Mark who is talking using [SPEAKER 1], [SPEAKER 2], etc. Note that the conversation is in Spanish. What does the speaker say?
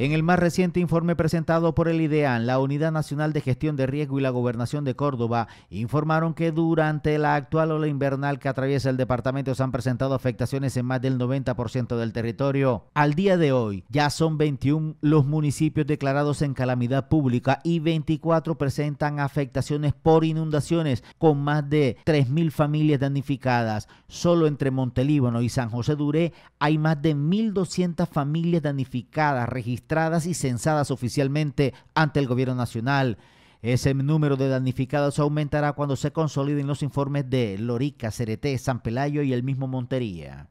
[SPEAKER 1] En el más reciente informe presentado por el IDEAN, la Unidad Nacional de Gestión de Riesgo y la Gobernación de Córdoba informaron que durante la actual ola invernal que atraviesa el departamento se han presentado afectaciones en más del 90% del territorio. Al día de hoy, ya son 21 los municipios declarados en calamidad pública y 24 presentan afectaciones por inundaciones, con más de 3.000 familias danificadas. Solo entre Montelíbano y San José Duré hay más de 1.200 familias danificadas registradas y censadas oficialmente ante el Gobierno Nacional. Ese número de damnificados aumentará cuando se consoliden los informes de Lorica, Cereté, San Pelayo y el mismo Montería.